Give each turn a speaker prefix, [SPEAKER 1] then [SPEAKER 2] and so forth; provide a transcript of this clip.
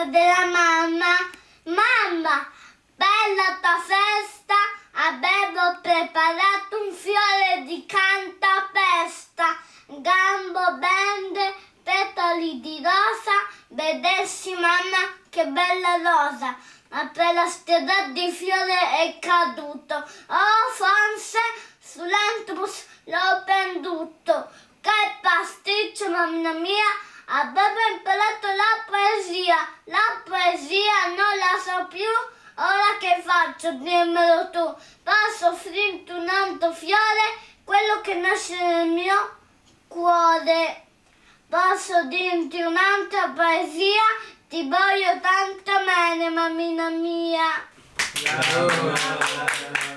[SPEAKER 1] festa della mamma. Mamma, bella tua festa, avevo preparato un fiore di cantapesta, gambo bende, petali di rosa, vedessi mamma che bella rosa, ma per la strada di fiore è caduto, oh forse sull'antibus l'ho penduto, che pasticcio mamma mia, avevo imparato più, ora che faccio? Dimmelo tu. Passo fritto un altro fiore, quello che nasce nel mio cuore. Posso dirti un'altra poesia? Ti voglio tanto bene, mammina mia. Bravo. Bravo.